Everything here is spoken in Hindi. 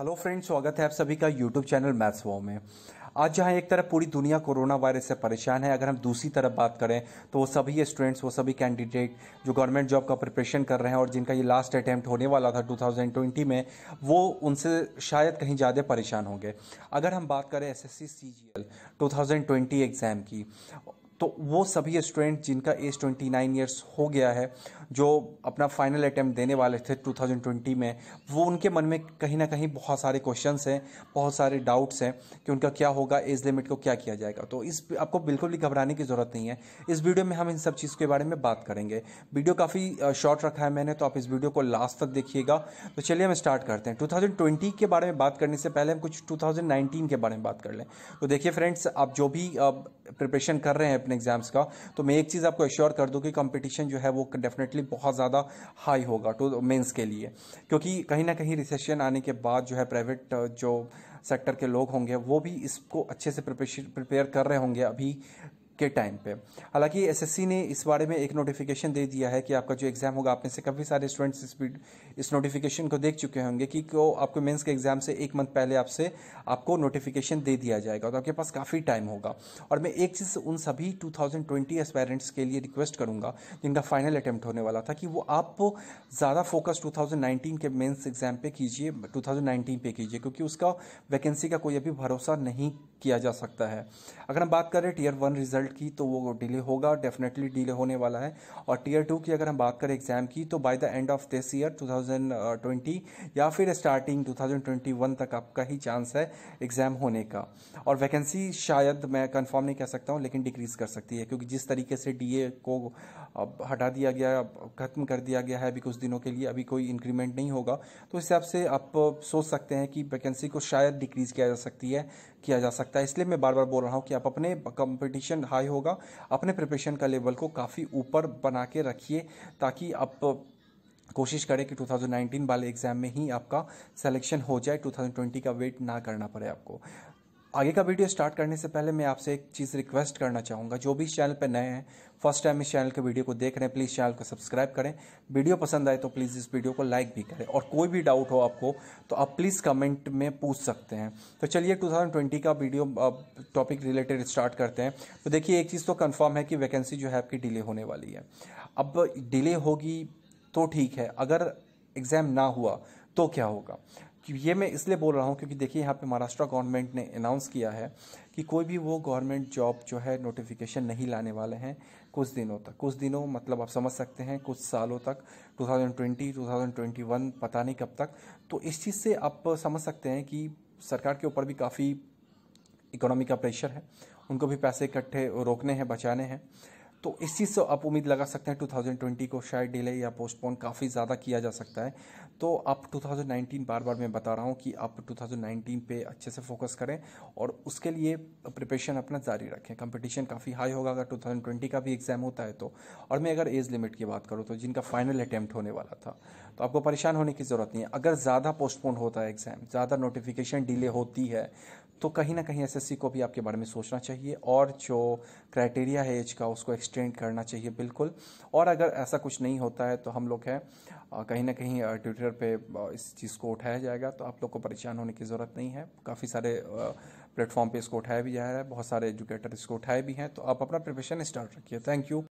हेलो फ्रेंड्स स्वागत है आप सभी का यूट्यूब चैनल मैथ्स वो में आज जहाँ एक तरफ पूरी दुनिया कोरोना वायरस से परेशान है अगर हम दूसरी तरफ बात करें तो वो सभी स्टूडेंट्स वो सभी कैंडिडेट जो गवर्नमेंट जॉब का प्रिपरेशन कर रहे हैं और जिनका ये लास्ट अटैम्प्ट होने वाला था 2020 में वो उनसे शायद कहीं ज़्यादा परेशान होंगे अगर हम बात करें एस एस सी एग्ज़ाम की तो वो सभी स्टूडेंट जिनका एज ट्वेंटी नाइन ईयर्स हो गया है जो अपना फाइनल अटैम्प्ट देने वाले थे टू थाउजेंड ट्वेंटी में वो उनके मन में कहीं ना कहीं बहुत सारे क्वेश्चंस हैं बहुत सारे डाउट्स हैं कि उनका क्या होगा एज लिमिट को क्या किया जाएगा तो इस आपको बिल्कुल भी घबराने की ज़रूरत नहीं है इस वीडियो में हम इन सब चीज़ के बारे में बात करेंगे वीडियो काफ़ी शॉर्ट रखा है मैंने तो आप इस वीडियो को लास्ट तक देखिएगा तो चलिए हम स्टार्ट करते हैं टू थाउजेंड ट्वेंटी के बारे में बात करने से पहले हम कुछ टू थाउजेंड नाइनटीन के बारे में बात कर लें तो देखिए फ्रेंड्स आप जो भी प्रिपरेशन कर रहे हैं अपने एग्जाम्स का तो मैं एक चीज़ आपको एश्योर कर दूँ कि कंपटीशन जो है वो डेफिनेटली बहुत ज़्यादा हाई होगा टू तो मेंस के लिए क्योंकि कहीं ना कहीं रिसेशन आने के बाद जो है प्राइवेट जो सेक्टर के लोग होंगे वो भी इसको अच्छे से प्रिपेयर कर रहे होंगे अभी के टाइम पे हालांकि एसएससी ने इस बारे में एक नोटिफिकेशन दे दिया है कि आपका जो एग्ज़ाम होगा आप में से काफ़ी सारे स्टूडेंट्स इस इस नोटिफिकेशन को देख चुके होंगे कि को आपको मेंस के एग्ज़ाम से एक मंथ पहले आपसे आपको नोटिफिकेशन दे दिया जाएगा तो आपके पास काफ़ी टाइम होगा और मैं एक चीज़ उन सभी टू थाउजेंड के लिए रिक्वेस्ट करूंगा जिनका फाइनल अटैम्प्ट होने वाला था कि वो आप ज़्यादा फोकस टू के मेन्स एग्ज़ाम पे कीजिए टू पे कीजिए क्योंकि उसका वैकेंसी का कोई अभी भरोसा नहीं किया जा सकता है अगर हम बात करें टीयर वन रिजल्ट रिजल्ट की तो वो डिले होगा डेफिनेटली डिले होने वाला है और टीयर टू की अगर हम बात करें एग्जाम की तो by the end of this year 2020 या फिर स्टार्टिंग 2021 तक आपका ही चांस है एग्जाम होने का और वैकेंसी शायद मैं कंफर्म नहीं कह सकता हूँ लेकिन डिक्रीज कर सकती है क्योंकि जिस तरीके से डी को हटा दिया गया खत्म कर दिया गया है अभी कुछ दिनों के लिए अभी कोई इंक्रीमेंट नहीं होगा तो इस हिसाब से आप सोच सकते हैं कि वैकेंसी को शायद डिक्रीज किया जा सकती है किया जा सकता है इसलिए मैं बार बार बोल रहा हूँ कि आप अपने कंपटीशन हाई होगा अपने प्रिपरेशन का लेवल को काफ़ी ऊपर बना के रखिए ताकि आप कोशिश करें कि 2019 वाले एग्ज़ाम में ही आपका सिलेक्शन हो जाए 2020 का वेट ना करना पड़े आपको आगे का वीडियो स्टार्ट करने से पहले मैं आपसे एक चीज़ रिक्वेस्ट करना चाहूँगा जो भी इस चैनल पर नए हैं फर्स्ट टाइम इस चैनल के वीडियो को देख रहे हैं प्लीज़ चैनल को सब्सक्राइब करें वीडियो पसंद आए तो प्लीज़ इस वीडियो को लाइक भी करें और कोई भी डाउट हो आपको तो आप प्लीज़ कमेंट में पूछ सकते हैं तो चलिए 2020 का वीडियो टॉपिक रिलेटेड स्टार्ट करते हैं तो देखिए एक चीज़ तो कन्फर्म है कि वैकेंसी जो है आपकी डिले होने वाली है अब डिले होगी तो ठीक है अगर एग्ज़ाम ना हुआ तो क्या होगा कि ये मैं इसलिए बोल रहा हूँ क्योंकि देखिए यहाँ पे महाराष्ट्र गवर्नमेंट ने अनाउंस किया है कि कोई भी वो गवर्नमेंट जॉब जो है नोटिफिकेशन नहीं लाने वाले हैं कुछ दिनों तक कुछ दिनों मतलब आप समझ सकते हैं कुछ सालों तक 2020 2021 पता नहीं कब तक तो इस चीज़ से आप समझ सकते हैं कि सरकार के ऊपर भी काफ़ी इकोनॉमी का प्रेशर है उनको भी पैसे इकट्ठे रोकने हैं बचाने हैं तो इस चीज़ से आप उम्मीद लगा सकते हैं 2020 को शायद डिले या पोस्टपोन काफ़ी ज़्यादा किया जा सकता है तो आप 2019 बार बार मैं बता रहा हूँ कि आप 2019 पे अच्छे से फोकस करें और उसके लिए प्रिपरेशन अपना जारी रखें कंपटीशन काफ़ी हाई होगा अगर 2020 का भी एग्ज़ाम होता है तो और मैं अगर एज लिमिट की बात करूँ तो जिनका फाइनल अटैम्प्ट होने वाला था तो आपको परेशान होने की ज़रूरत नहीं है अगर ज़्यादा पोस्टपोन होता है एग्ज़ाम ज़्यादा नोटिफिकेशन डिले होती है तो कहीं ना कहीं एसएससी को भी आपके बारे में सोचना चाहिए और जो क्राइटेरिया है एज का उसको एक्सटेंड करना चाहिए बिल्कुल और अगर ऐसा कुछ नहीं होता है तो हम लोग है कहीं ना कहीं ट्विटर पे इस चीज़ को उठाया जाएगा तो आप लोग को परेशान होने की ज़रूरत नहीं है काफ़ी सारे प्लेटफॉर्म पे इसको उठाया भी जा रहा है बहुत सारे एजुकेटर इसको उठाए भी हैं तो आप अपना प्रिपरेशन स्टार्ट रखिए थैंक यू